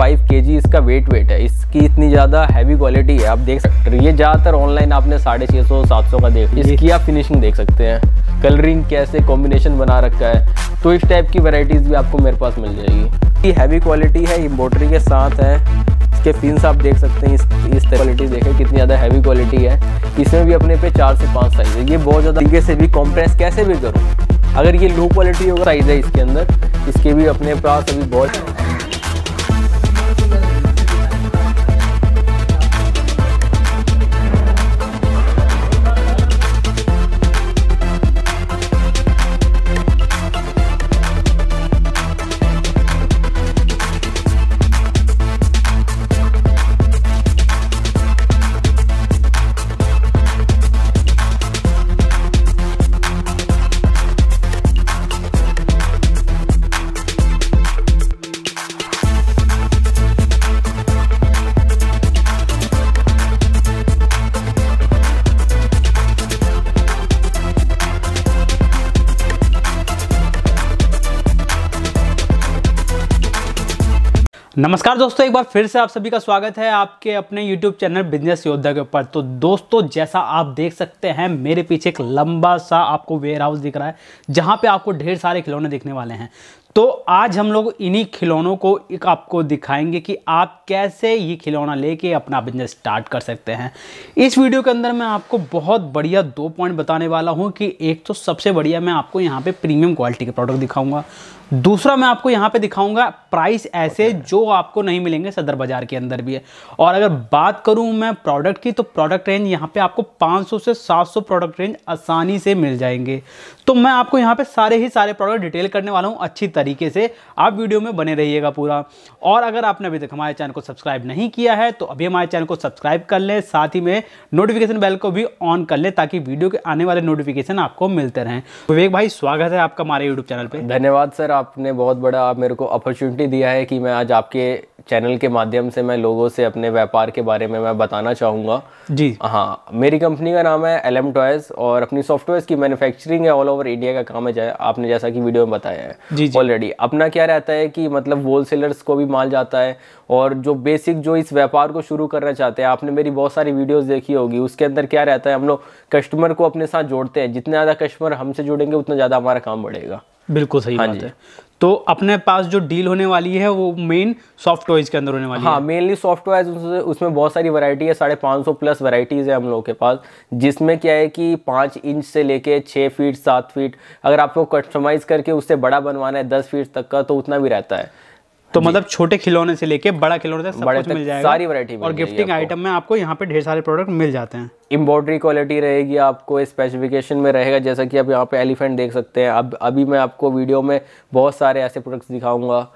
Five के जी इसका wait wait है इसकी इतनी ज़्यादा हैवी क्वालिटी है आप देख सकते हैं ये ज़्यादातर ऑनलाइन आपने साढ़े छः सौ सात सौ का देख इसकी आप फिनिशिंग देख सकते हैं कलरिंग कैसे कॉम्बिनेशन बना रखा है तो इस टाइप की वेराइटीज़ भी आपको मेरे पास मिल जाएगी ये हैवी क्वालिटी है इम्बोटरी के साथ है इसके पिंस आप देख सकते हैं इस इस क्वालिटी देखें कितनी ज़्यादा हैवी क्वालिटी है इसमें भी अपने पे चार से पाँच साइज़ है ये बहुत ज़्यादा तरीके से भी कॉम्प्रेस कैसे भी करूँ अगर ये लो क्वालिटी होगा साइज़ है इसके अंदर इसके भी अपने पास अभी बहुत नमस्कार दोस्तों एक बार फिर से आप सभी का स्वागत है आपके अपने YouTube चैनल बिजनेस योद्धा के ऊपर तो दोस्तों जैसा आप देख सकते हैं मेरे पीछे एक लंबा सा आपको वेयर हाउस दिख रहा है जहां पे आपको ढेर सारे खिलौने दिखने वाले हैं तो आज हम लोग इन्हीं खिलौनों को एक आपको दिखाएंगे कि आप कैसे ये खिलौना लेके अपना बिजनेस स्टार्ट कर सकते हैं इस वीडियो के अंदर मैं आपको बहुत बढ़िया दो पॉइंट बताने वाला हूँ कि एक तो सबसे बढ़िया मैं आपको यहाँ पे प्रीमियम क्वालिटी के प्रोडक्ट दिखाऊंगा दूसरा मैं आपको यहाँ पे दिखाऊंगा प्राइस ऐसे जो आपको नहीं मिलेंगे सदर बाज़ार के अंदर भी है और अगर बात करूँ मैं प्रोडक्ट की तो प्रोडक्ट रेंज यहाँ पे आपको 500 से 700 प्रोडक्ट रेंज आसानी से मिल जाएंगे तो मैं आपको यहाँ पे सारे ही सारे प्रोडक्ट डिटेल करने वाला हूँ अच्छी तरह तरीके से आप वीडियो में बने रहिएगा पूरा और अगर आपने अभी तक हमारे चैनल को सब्सक्राइब नहीं किया है तो अभी हमारे चैनल को सब्सक्राइब कर लें साथ ही में नोटिफिकेशन बेल को भी ऑन कर लें ताकि वीडियो के आने वाले नोटिफिकेशन आपको मिलते रहें विवेक भाई स्वागत है आपका हमारे यूट्यूब चैनल पर धन्यवाद सर आपने बहुत बड़ा मेरे को अपॉर्चुनिटी दिया है कि मैं आज आपके चैनल के माध्यम से मैं लोगों से अपने व्यापार के बारे में मैं बताना चाहूँगा जी हाँ मेरी कंपनी का नाम है एल एम टॉयज़ और अपनी सॉफ्टवेयर की मैन्युफैक्चरिंग है ऑल ओवर इंडिया का काम है आपने जैसा कि वीडियो में बताया है जी ऑलरेडी अपना क्या रहता है कि मतलब होल को भी माल जाता है और जो बेसिक जो इस व्यापार को शुरू करना चाहते हैं आपने मेरी बहुत सारी वीडियोज़ देखी होगी उसके अंदर क्या रहता है हम लोग कस्टमर को अपने साथ जोड़ते हैं जितने ज़्यादा कस्टमर हमसे जुड़ेंगे उतना ज़्यादा हमारा काम बढ़ेगा बिल्कुल सही हाँ बात है तो अपने पास जो डील होने वाली है वो मेन सॉफ्ट टॉयज के अंदर होने वाली हाँ, है मेनली सॉफ्ट टॉयज उसमें बहुत सारी वैरायटी है साढ़े पाँच सौ प्लस वैरायटीज है हम लोगों के पास जिसमें क्या है कि पाँच इंच से लेके छः फीट सात फीट अगर आपको कस्टमाइज़ करके उससे बड़ा बनवाना है दस फीट तक का तो उतना भी रहता है तो मतलब छोटे खिलौने से लेके बड़ा खिलौने तक सब कुछ मिल जाएगा सारी वरायटी और गिफ्टिंग आइटम में आपको यहाँ पे ढेर सारे प्रोडक्ट मिल जाते हैं एम्ब्रॉयडरी क्वालिटी रहेगी आपको स्पेसिफिकेशन में रहेगा जैसा कि आप यहाँ पे एलिफेंट देख सकते हैं अब अभी मैं आपको वीडियो में बहुत सारे ऐसे प्रोडक्ट्स दिखाऊंगा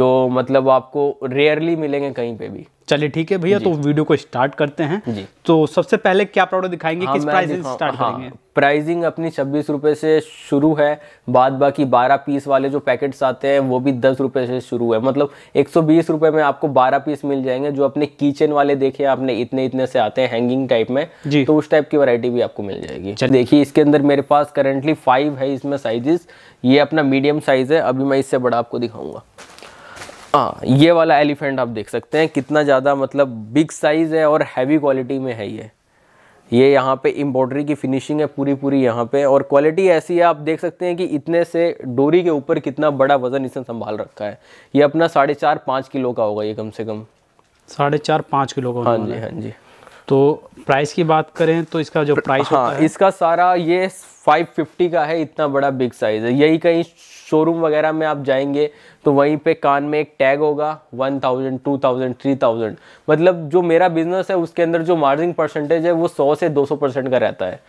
जो मतलब आपको रेयरली मिलेंगे कहीं पे भी चलिए ठीक है भैया तो वीडियो को स्टार्ट करते हैं जी तो सबसे पहले क्या प्रोडक्ट दिखाएंगे हाँ, किस प्राइस स्टार्ट हाँ, हाँ, करेंगे प्राइसिंग अपनी छब्बीस रुपए से शुरू है बाद बाकी बारह पीस वाले जो पैकेट्स आते हैं वो भी दस रुपए से शुरू है मतलब एक सौ बीस रुपए में आपको बारह पीस मिल जाएंगे जो अपने किचन वाले देखे आपने इतने इतने से आते हैं हैंगिंग टाइप में जी तो उस टाइप की वरायटी भी आपको मिल जाएगी देखिए इसके अंदर मेरे पास करेंटली फाइव है इसमें साइजेस ये अपना मीडियम साइज है अभी मैं इससे बड़ा आपको दिखाऊंगा हाँ ये वाला एलिफेंट आप देख सकते हैं कितना ज़्यादा मतलब बिग साइज़ है और हैवी क्वालिटी में है ये ये यहाँ पे एम्ब्रॉयडरी की फिनिशिंग है पूरी पूरी यहाँ पे और क्वालिटी ऐसी है आप देख सकते हैं कि इतने से डोरी के ऊपर कितना बड़ा वज़न इसने संभाल रखा है ये अपना साढ़े चार पाँच किलो का होगा ये कम से कम साढ़े चार पाँच किलो का हाँ जी हाँ जी तो प्राइस की बात करें तो इसका जो प्राइस हाँ होता है इसका सारा ये फिफ्टी का है इतना बड़ा बिग साइज़ है यही कहीं शोरूम वगैरह में आप जाएंगे तो वहीं पे कान में एक टैग होगा one thousand two thousand three thousand मतलब जो मेरा बिजनेस है उसके अंदर जो मार्जिन परसेंटेज है वो सौ से दो सौ परसेंट का रहता है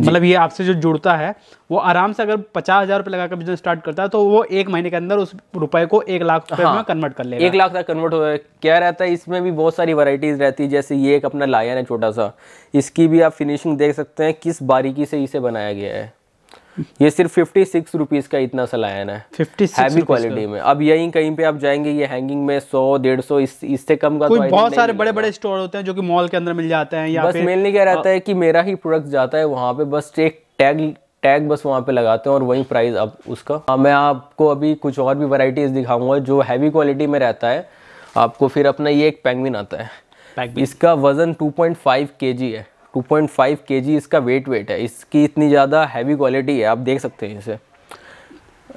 मतलब ये आपसे जो जुड़ता है वो आराम से अगर पचास हजार रुपये लगाकर बिजनेस स्टार्ट करता है तो वो एक महीने के अंदर उस रुपए को एक लाख रुपए हाँ, में कन्वर्ट कर लेगा एक लाख तक कन्वर्ट हो क्या रहता है इसमें भी बहुत सारी वैरायटीज रहती है जैसे ये एक अपना लायन है छोटा सा इसकी भी आप फिनिशिंग देख सकते हैं किस बारीकी से इसे बनाया गया है ये सिर्फ फिफ्टी सिक्स रुपीज़ का इतना सा लायन है फिफ्टी हैवी क्वालिटी में अब यहीं कहीं पे आप जाएंगे ये हैंगिंग में सौ डेढ़ सौ इससे कम का तो कोई तो बहुत सारे बड़े बड़े स्टोर होते हैं जो कि मॉल के अंदर मिल जाते हैं या बस मेनली क्या हाँ। रहता है कि मेरा ही प्रोडक्ट जाता है वहाँ पे बस एक टैग टैग बस वहाँ पे लगाते हैं और वही प्राइस अब उसका आ, हाँ, मैं आपको अभी कुछ और भी वराइटीज दिखाऊंगा जो हैवी क्वालिटी में रहता है आपको फिर अपना ये एक पैंगविन आता है इसका वजन टू पॉइंट है 2.5 केजी इसका वेट वेट है इसकी इतनी ज़्यादा हैवी क्वालिटी है आप देख सकते हैं इसे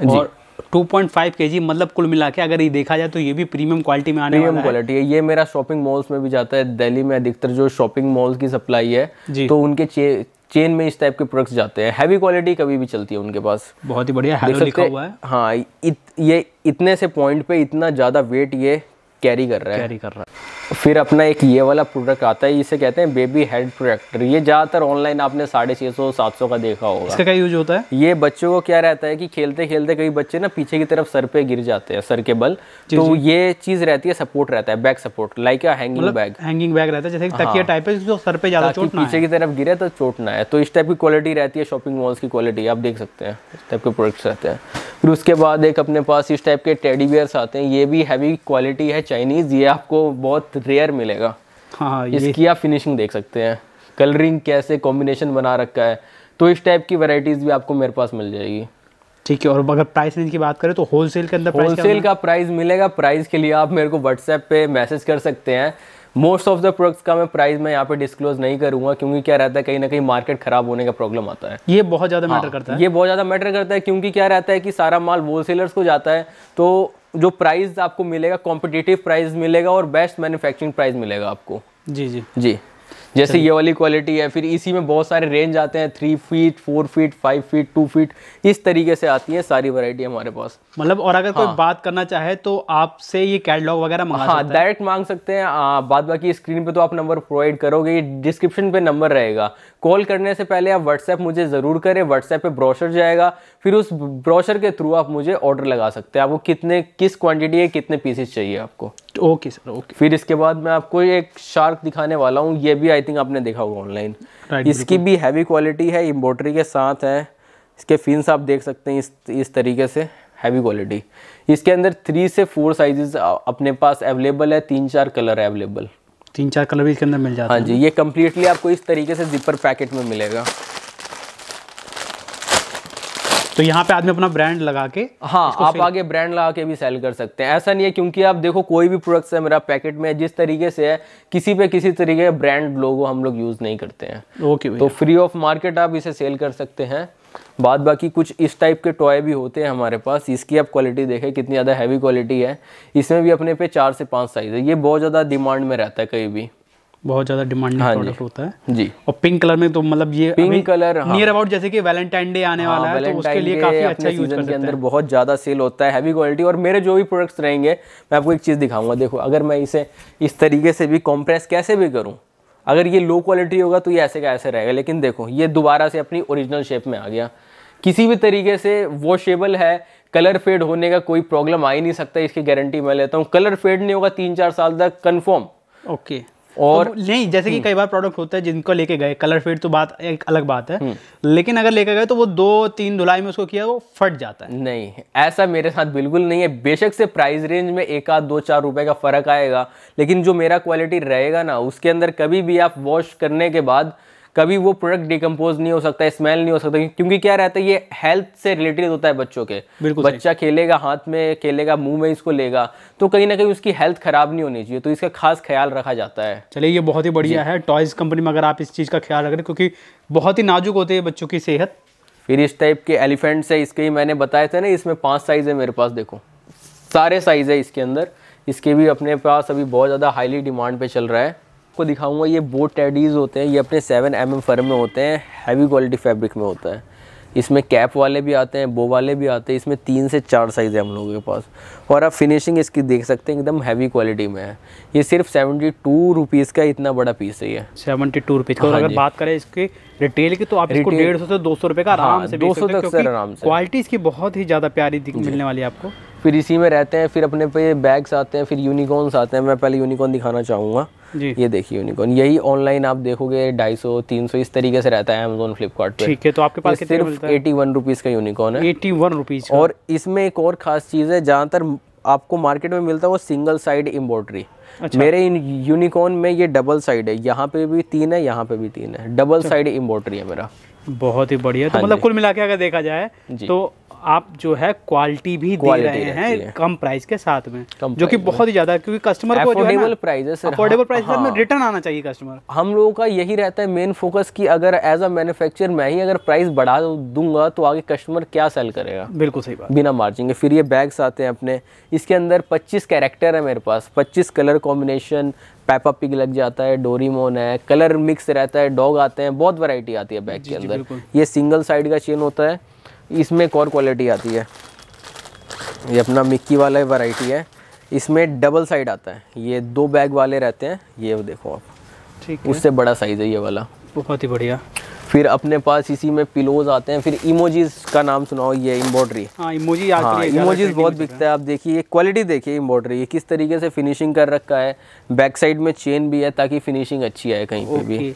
जी और 2.5 केजी मतलब कुल मिला के अगर ये देखा जाए तो ये भी प्रीमियम क्वालिटी में आने वाला है प्रीमियम क्वालिटी है ये मेरा शॉपिंग मॉल्स में भी जाता है दिल्ली में अधिकतर जो शॉपिंग मॉल्स की सप्लाई है तो उनके चे, चेन में इस टाइप के प्रोडक्ट्स जाते हैं हैवी क्वालिटी कभी भी चलती है उनके पास बहुत ही बढ़िया लिखा हुआ है हाँ इत, ये इतने से पॉइंट पे इतना ज़्यादा वेट ये कैरी कर रहा है कैरी कर रहा है फिर अपना एक ये वाला प्रोडक्ट आता है इसे कहते हैं बेबी हेड प्रोडक्टर ये ज़्यादातर ऑनलाइन आपने साढ़े छह सौ सात सौ का देखा होगा इसका क्या यूज होता है ये बच्चों को क्या रहता है कि खेलते खेलते कई बच्चे ना पीछे की तरफ सर पे गिर जाते हैं सर के बल तो जी। ये चीज़ रहती है सपोर्ट रहता है back support like hanging bag hanging bag रहता है जैसे हाँ। तकिया टाइप है जो सर पे ज़्यादा चोट पीछे की तरफ गिरे तो चोट ना है तो इस टाइप की क्वालिटी रहती है शॉपिंग मॉल्स की क्वालिटी आप देख सकते हैं इस टाइप के प्रोडक्ट्स रहते हैं फिर उसके बाद एक अपने पास इस टाइप के टेडी बियर्स आते हैं ये भी हैवी क्वालिटी है चाइनीज़ ये आपको बहुत रेयर मिलेगा हाँ, हाँ इसकी आप फिनिशिंग देख सकते हैं कलरिंग कैसे कॉम्बिनेशन बना रखा है तो इस टाइप की वैरायटीज़ भी आपको मेरे पास मिल जाएगी ठीक है और अगर प्राइस रेंज की बात करें तो होलसेल के अंदर होलसेल का प्राइस मिलेगा प्राइस के लिए आप मेरे को व्हाट्सएप पे मैसेज कर सकते हैं मोस्ट ऑफ द प्रोडक्ट्स का मैं प्राइस मैं यहाँ पे डिस्क्लोज नहीं करूंगा क्योंकि क्या रहता है कहीं ना कहीं मार्केट खराब होने का प्रॉब्लम आता है ये बहुत ज़्यादा मैटर हाँ, करता है ये बहुत ज़्यादा मैटर करता है क्योंकि क्या रहता है कि सारा माल होलसेलर्स को जाता है तो जो प्राइस आपको मिलेगा कॉम्पिटेटिव प्राइस मिलेगा और बेस्ट मैन्युफैक्चरिंग प्राइस मिलेगा आपको जी जी जी जैसे ये वाली क्वालिटी है फिर इसी में बहुत सारे रेंज आते हैं three feet four feet five feet two feet इस तरीके से आती है सारी वैरायटी हमारे पास मतलब और अगर हाँ। कोई बात करना चाहे तो आपसे ये कैटलॉग वगैरह मंगा हाँ डायरेक्ट मांग सकते हैं बाद बाकी स्क्रीन पे तो आप नंबर प्रोवाइड करोगे डिस्क्रिप्शन पे नंबर रहेगा कॉल करने से पहले आप व्हाट्सएप मुझे ज़रूर करें व्हाट्सएप पे ब्रोशर जाएगा फिर उस ब्रोशर के थ्रू आप मुझे ऑर्डर लगा सकते हैं आपको कितने किस क्वांटिटी है कितने पीसेस चाहिए आपको ओके सर ओके फिर इसके बाद मैं आपको एक शार्क दिखाने वाला हूँ ये भी आई थिंक आपने देखा होगा ऑनलाइन इसकी भी हैवी क्वालिटी है एम्ब्रॉयडरी के साथ है इसके फिन्स आप देख सकते हैं इस इस तरीके से हैवी क्वालिटी इसके अंदर थ्री से फोर साइजेस अपने पास अवेलेबल है तीन चार कलर है अवेलेबल तीन चार कलर भी इसके अंदर मिल जाता है हाँ जी ये कम्प्लीटली आपको इस तरीके से जिपर पैकेट में मिलेगा तो यहाँ पे आदमी अपना ब्रांड लगा के हाँ आप आगे ब्रांड लगा के भी सेल कर सकते हैं ऐसा नहीं है क्योंकि आप देखो कोई भी प्रोडक्ट है मेरा पैकेट में जिस तरीके से है किसी पे किसी तरीके ब्रांड लोगो हम लोग यूज़ नहीं करते हैं ओके तो फ्री ऑफ मार्केट आप इसे सेल कर सकते हैं बाद बाकी कुछ इस टाइप के टॉय भी होते हैं हमारे पास इसकी आप क्वालिटी देखें कितनी ज़्यादा हैवी क्वालिटी है इसमें भी अपने पे चार से पाँच साइज़ है ये बहुत ज़्यादा डिमांड में रहता है कहीं भी बहुत ज़्यादा डिमांडिंग हाँ प्रोडक्ट होता है जी और पिंक कलर में तो मतलब ये पिंक कलर नियर अबाउट जैसे कि वैलेंटाइन डे आने हाँ, वाला है तो उसके लिए काफ़ी अच्छा यूज के अंदर बहुत ज़्यादा सेल होता है हैवी क्वालिटी और मेरे जो भी प्रोडक्ट्स रहेंगे मैं आपको एक चीज़ दिखाऊंगा देखो अगर मैं इसे इस तरीके से भी कॉम्प्रेस कैसे भी करूँ अगर ये लो क्वालिटी होगा तो ये ऐसे का ऐसे रहेगा लेकिन देखो ये दोबारा से अपनी ओरिजिनल शेप में आ गया किसी भी तरीके से वॉशेबल है कलर फेड होने का कोई प्रॉब्लम आ ही नहीं सकता इसकी गारंटी मैं लेता हूँ कलर फेड नहीं होगा तीन चार साल तक कन्फर्म ओके okay. तो और तो नहीं जैसे कि हम्म। कई बार प्रोडक्ट होता है जिनको लेके गए कलर फेड तो बात एक अलग बात है हम्म। लेकिन अगर लेके गए तो वो दो तीन धुलाई में उसको किया वो फट जाता है नहीं ऐसा मेरे साथ बिल्कुल नहीं है बेशक से प्राइस रेंज में एक आध दो चार रुपए का फर्क आएगा लेकिन जो मेरा क्वालिटी रहेगा ना उसके अंदर कभी भी आप वॉश करने के बाद कभी वो प्रोडक्ट डिकम्पोज नहीं हो सकता स्मेल नहीं हो सकता क्योंकि क्या रहता है ये हेल्थ से रिलेटेड होता है बच्चों के बच्चा खेलेगा हाथ में खेलेगा मुंह में इसको लेगा तो कहीं ना कहीं उसकी हेल्थ खराब नहीं होनी चाहिए तो इसका खास ख्याल रखा जाता है चलिए ये बहुत ही बढ़िया है टॉयज कंपनी में अगर आप इस चीज़ का ख्याल रख रहे क्योंकि बहुत ही नाजुक होते हैं बच्चों की सेहत फिर इस टाइप के एलिफेंट्स है इसके ही मैंने बताए थे ना इसमें पाँच साइज़ है मेरे पास देखो सारे साइज़ है इसके अंदर इसके भी अपने पास अभी बहुत ज़्यादा हाईली डिमांड पे चल रहा है आपको दिखाऊंगा ये बोट टेडीज़ होते हैं ये अपने सेवन एम एम फर्म में होते हैं हैवी क्वालिटी फैब्रिक में होता है इसमें कैप वाले भी आते हैं बो वाले भी आते हैं इसमें तीन से चार साइज़ है हम लोगों के पास और आप फिनिशिंग इसकी देख सकते हैं एकदम हैवी क्वालिटी में है ये सिर्फ सेवेंटी टू रुपीज़ का इतना बड़ा पीस है ये सेवेंटी टू रुपीज़ का हाँ अगर बात करें इसके रिटेल की तो आप इसको डेढ़ सौ से दो सौ रुपये का आराम से हाँ, दो सौ तक सर आराम से क्वालिटी इसकी बहुत ही ज़्यादा प्यारी मिलने वाली है आपको फिर इसी में रहते हैं फिर अपने पे बैग्स आते हैं फिर यूनिकॉर्न्स आते हैं मैं पहले यूनिकॉर्न दिखाना चाहूँगा ये देखिए यूनिकॉर्न यही ऑनलाइन आप देखोगे ढाई सौ तीन सौ इस तरीके से रहता है अमेजोन फ्लिपकार्ट पे ठीक है तो आपके पास सिर्फ एटी वन रुपीज़ का यूनिकॉर्न है एटी वन रुपीज़ और इसमें एक और खास चीज़ है ज़्यादातर आपको मार्केट में मिलता है वो सिंगल साइड एम्ब्रॉयडरी अच्छा। मेरे यूनिकॉर्न में ये डबल साइड है यहाँ पे भी तीन है यहाँ पे भी तीन है डबल साइड एम्ब्रॉयडरी है मेरा बहुत ही बढ़िया तो हाँ मतलब कुल मिला के अगर देखा जाए तो आप जो है क्वालिटी भी दे रहे हैं कम प्राइस के साथ में जो कि बहुत ही ज्यादा क्योंकि कस्टमर को प्राइस है अफोर्डेबल प्राइस हाँ, में रिटर्न हाँ। आना चाहिए कस्टमर हम लोगों का यही रहता है मेन फोकस कि अगर एज अ मैन्युफेक्चर मैं ही अगर प्राइस बढ़ा दूंगा तो आगे कस्टमर क्या सेल करेगा बिल्कुल सही बात बिना मार्जिन के फिर ये बैग्स आते हैं अपने इसके अंदर पच्चीस कैरेक्टर है मेरे पास पच्चीस कलर कॉम्बिनेशन पैपा पिग लग जाता है डोरीमोन है कलर मिक्स रहता है डॉग आते हैं बहुत वैरायटी आती है बैग के अंदर ये सिंगल साइड का चेन होता है इसमें एक और क्वालिटी आती है ये अपना मिक्की वाला वैरायटी है इसमें डबल साइड आता है ये दो बैग वाले रहते हैं ये देखो आप ठीक उससे बड़ा साइज़ है ये वाला बहुत ही बढ़िया फिर अपने पास इसी में पिलोज आते हैं फिर इमोजीज का नाम सुनाओ ये एम्ब्रॉयडरी इमोजी हाँ इमोजीज हाँ, बहुत बिकता है आप देखिए ये क्वालिटी देखिए एम्ब्रॉयडरी ये किस तरीके से फिनिशिंग कर रखा है बैक साइड में चेन भी है ताकि फिनिशिंग अच्छी आए कहीं पे भी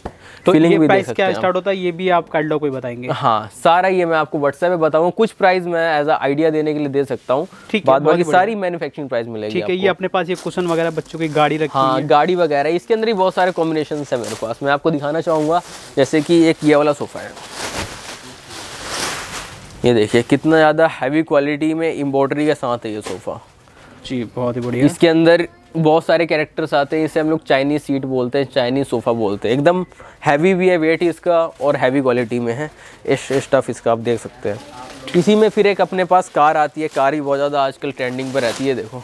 तो फिलिंग भी प्राइस क्या स्टार्ट होता है ये भी आप लो कोई बताएंगे हाँ सारा ये मैं आपको व्हाट्सएप में बताऊँ कुछ प्राइस मैं एज अ आइडिया देने के लिए दे सकता हूँ बाद बाकी सारी मैन्युफैक्चरिंग प्राइस मिलेगी ठीक है ये अपने पास ये कुशन वगैरह बच्चों की गाड़ी रखी हाँ गाड़ी वगैरह इसके अंदर ही बहुत सारे कॉम्बिनेशन है मेरे पास मैं आपको दिखाना चाहूंगा जैसे कि एक ये वाला सोफ़ा है ये देखिए कितना ज़्यादा हैवी क्वालिटी में एम्ब्रॉयडरी के साथ है ये सोफ़ा जी बहुत ही बढ़िया इसके अंदर बहुत सारे कैरेक्टर्स आते हैं इसे हम लोग चाइनीज़ सीट बोलते हैं चाइनीज़ सोफ़ा बोलते हैं एकदम हैवी भी है वेट इसका और हैवी क्वालिटी में है इस स्टफ़ इसका आप देख सकते हैं इसी में फिर एक अपने पास कार आती है कार ही बहुत ज़्यादा आजकल ट्रेंडिंग पर रहती है देखो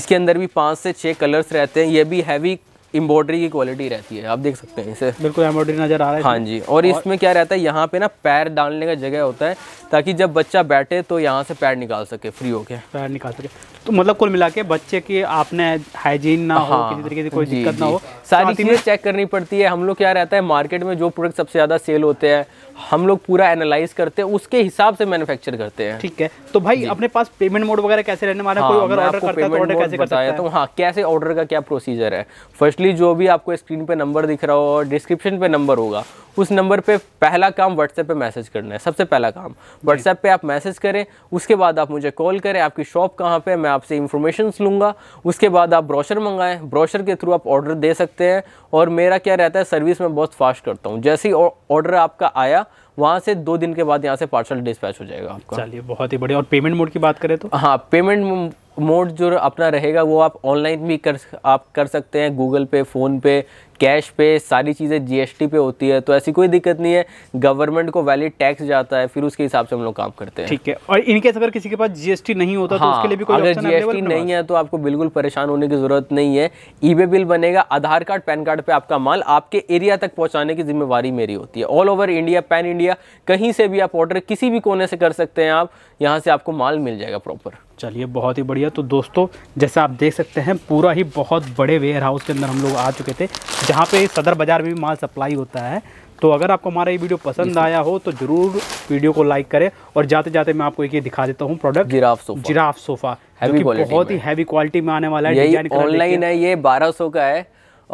इसके अंदर भी पाँच से छः कलर्स रहते हैं ये भी हैवी एम्ब्रॉयडरी की क्वालिटी रहती है आप देख सकते हैं इसे बिल्कुल एम्ब्रॉयडरी नज़र आ रहा है हाँ जी और, और इसमें क्या रहता है यहाँ पे ना पैर डालने का जगह होता है ताकि जब बच्चा बैठे तो यहाँ से पैर निकाल सके फ्री होके पैर निकाल सके तो मतलब कुल मिला के बच्चे की आपने हाइजीन ना हाँ, हो किसी तरीके से कोई दिक्कत ना हो सारी चीज़ें चेक करनी पड़ती है हम लोग क्या रहता है मार्केट में जो प्रोडक्ट सबसे ज़्यादा सेल होते हैं हम लोग पूरा एनालाइज करते हैं उसके हिसाब से मैन्युफैक्चर करते हैं ठीक है तो भाई अपने पास पेमेंट मोड वगैरह कैसे रहने वाला हाँ, कोई अगर ऑर्डर करता है तो ऑर्डर कैसे करता है तो हाँ कैसे ऑर्डर का क्या प्रोसीजर है फर्स्टली जो भी आपको स्क्रीन पे नंबर दिख रहा हो और डिस्क्रिप्शन पे नंबर होगा उस नंबर पे पहला काम व्हाट्सएप पे मैसेज करना है सबसे पहला काम व्हाट्सएप पे आप मैसेज करें उसके बाद आप मुझे कॉल करें आपकी शॉप कहाँ पे मैं मैं आपसे इन्फॉर्मेशन लूँगा उसके बाद आप ब्रोशर मंगाएं ब्रोशर के थ्रू आप ऑर्डर दे सकते हैं और मेरा क्या रहता है सर्विस में बहुत फास्ट करता हूँ जैसे ही ऑर्डर आपका आया वहाँ से दो दिन के बाद यहाँ से पार्सल डिस्पैच हो जाएगा आपका चलिए बहुत ही बढ़िया और पेमेंट मोड की बात करें तो हाँ पेमेंट मोड जो अपना रहेगा वो आप ऑनलाइन भी कर आप कर सकते हैं गूगल पे फ़ोन पे कैश पे सारी चीज़ें जीएसटी पे होती है तो ऐसी कोई दिक्कत नहीं है गवर्नमेंट को वैलिड टैक्स जाता है फिर उसके हिसाब से हम लोग काम करते हैं ठीक है और इनकेस अगर किसी के पास जीएसटी नहीं होता तो हाँ, तो उसके लिए भी कोई अगर जीएसटी नहीं है तो आपको बिल्कुल परेशान होने की ज़रूरत नहीं है ई बिल बनेगा आधार कार्ड पैन कार्ड पर आपका माल आपके एरिया तक पहुँचाने की जिम्मेवारी मेरी होती है all over India pan India लिया कहीं से भी आप ऑर्डर किसी भी कोने से कर सकते हैं आप यहाँ से आपको माल मिल जाएगा प्रॉपर चलिए बहुत ही बढ़िया तो दोस्तों जैसा आप देख सकते हैं पूरा ही बहुत बड़े वेयर हाउस के अंदर हम लोग आ चुके थे जहाँ पे सदर बाज़ार में भी माल सप्लाई होता है तो अगर आपको हमारा ये वीडियो पसंद आया हो तो ज़रूर वीडियो को लाइक करें और जाते जाते मैं आपको एक ये दिखा देता हूँ product giraffe sofa giraffe sofa बहुत ही हैवी क्वालिटी में आने वाला है ऑनलाइन है ये बारह का है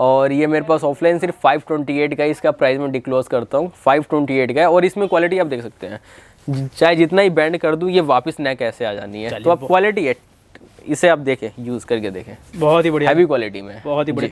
और ये मेरे पास ऑफलाइन सिर्फ 528 का इसका प्राइस मैं डिक्लोज करता हूँ 528 का है और इसमें क्वालिटी आप देख सकते हैं चाहे जितना ही बैंड कर दूँ ये वापस नेक ऐसे आ जानी है तो आप क्वालिटी है इसे आप देखें यूज़ करके देखें बहुत ही बढ़िया हैवी क्वालिटी में बहुत ही बढ़िया